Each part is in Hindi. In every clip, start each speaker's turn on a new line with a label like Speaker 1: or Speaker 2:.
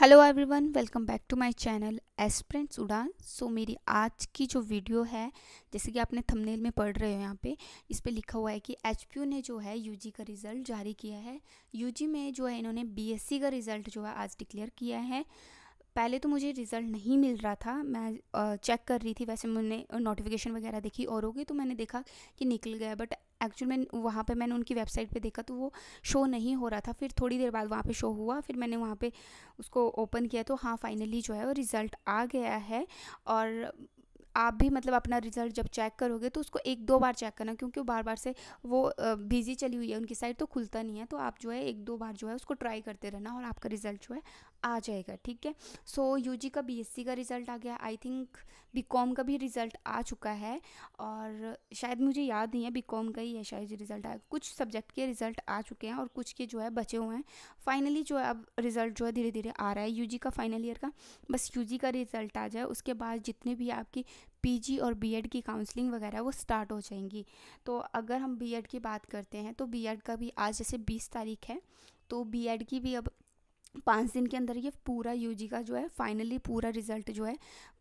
Speaker 1: hello everyone welcome back to my channel aspirants Udaan so मेरी आज की जो वीडियो है जैसे कि आपने थंबनेल में पढ़ रहे हो यहाँ पे इस पर लिखा हुआ है कि एच ने जो है यूजी का रिज़ल्ट जारी किया है यूजी में जो है इन्होंने बीएससी का रिज़ल्ट जो है आज डिक्लेयर किया है पहले तो मुझे रिज़ल्ट नहीं मिल रहा था मैं चेक कर रही थी वैसे मैंने नोटिफिकेशन वगैरह देखी और होगी तो मैंने देखा कि निकल गया बट एक्चुअल में वहाँ पे मैंने उनकी वेबसाइट पे देखा तो वो शो नहीं हो रहा था फिर थोड़ी देर बाद वहाँ पे शो हुआ फिर मैंने वहाँ पे उसको ओपन किया तो हाँ फाइनली जो है वो रिज़ल्ट आ गया है और आप भी मतलब अपना रिजल्ट जब चेक करोगे तो उसको एक दो बार चेक करना क्योंकि बार बार से वो बिजी चली हुई है उनकी साइड तो खुलता नहीं है तो आप जो है एक दो बार जो है उसको ट्राई करते रहना और आपका रिजल्ट जो है आ जाएगा ठीक है सो यू का बी का रिज़ल्ट आ गया आई थिंक बी का भी रिज़ल्ट आ चुका है और शायद मुझे याद नहीं है बी का ही है शायद रिज़ल्ट आया कुछ सब्जेक्ट के रिज़ल्ट आ चुके हैं और कुछ के जो है बचे हुए हैं फाइनली जो है अब रिज़ल्ट जो है धीरे धीरे आ रहा है यू का फाइनल ईयर का बस यू का रिज़ल्ट आ जाए उसके बाद जितने भी आपकी पीजी और बीएड की काउंसलिंग वगैरह वो स्टार्ट हो जाएंगी तो अगर हम बीएड की बात करते हैं तो बीएड का भी आज जैसे बीस तारीख है तो बीएड की भी अब पाँच दिन के अंदर ये पूरा यूजी का जो है फाइनली पूरा रिज़ल्ट जो है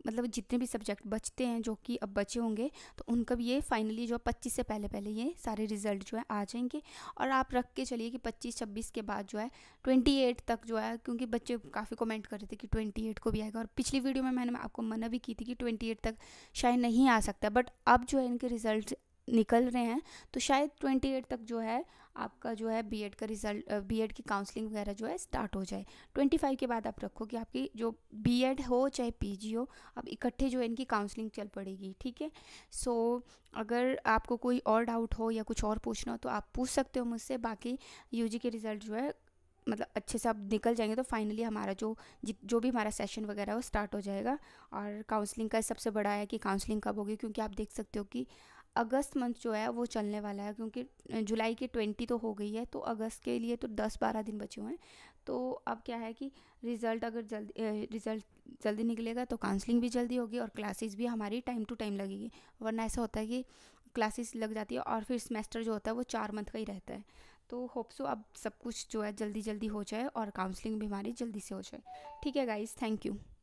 Speaker 1: मतलब जितने भी सब्जेक्ट बचते हैं जो कि अब बचे होंगे तो उनका भी ये फाइनली जो है पच्चीस से पहले पहले ये सारे रिज़ल्ट जो है आ जाएंगे और आप रख के चलिए कि पच्चीस छब्बीस के बाद जो है ट्वेंटी एट तक जो है क्योंकि बच्चे काफ़ी कमेंट कर रहे थे कि ट्वेंटी एट को भी आएगा और पिछली वीडियो में मैंने आपको मना भी की थी कि ट्वेंटी एट तक शायद नहीं आ सकता बट अब जो है इनके रिज़ल्ट निकल रहे हैं तो शायद ट्वेंटी एट तक जो है आपका जो है बीएड का रिजल्ट बीएड की काउंसलिंग वगैरह जो है स्टार्ट हो जाए ट्वेंटी फाइव के बाद आप रखो कि आपकी जो बीएड हो चाहे पीजी हो अब इकट्ठे जो है इनकी काउंसलिंग चल पड़ेगी ठीक है सो अगर आपको कोई और डाउट हो या कुछ और पूछना हो तो आप पूछ सकते हो मुझसे बाकी यू के रिज़ल्ट जो है मतलब अच्छे से आप निकल जाएंगे तो फाइनली हमारा जो जो भी हमारा सेशन वगैरह वो स्टार्ट हो जाएगा और काउंसलिंग का सबसे बड़ा है कि काउंसलिंग कब होगी क्योंकि आप देख सकते हो कि अगस्त मंथ जो है वो चलने वाला है क्योंकि जुलाई की ट्वेंटी तो हो गई है तो अगस्त के लिए तो दस बारह दिन बचे हुए हैं तो अब क्या है कि रिज़ल्ट अगर जल्दी रिज़ल्ट जल्दी निकलेगा तो काउंसलिंग भी जल्दी होगी और क्लासेस भी हमारी टाइम टू टाइम लगेगी वरना ऐसा होता है कि क्लासेस लग जाती है और फिर सेमेस्टर जो होता है वो चार मंथ का ही रहता है तो होप सो अब सब कुछ जो है जल्दी जल्दी हो जाए और काउंसलिंग भी हमारी जल्दी से हो जाए ठीक है गाइज़ थैंक यू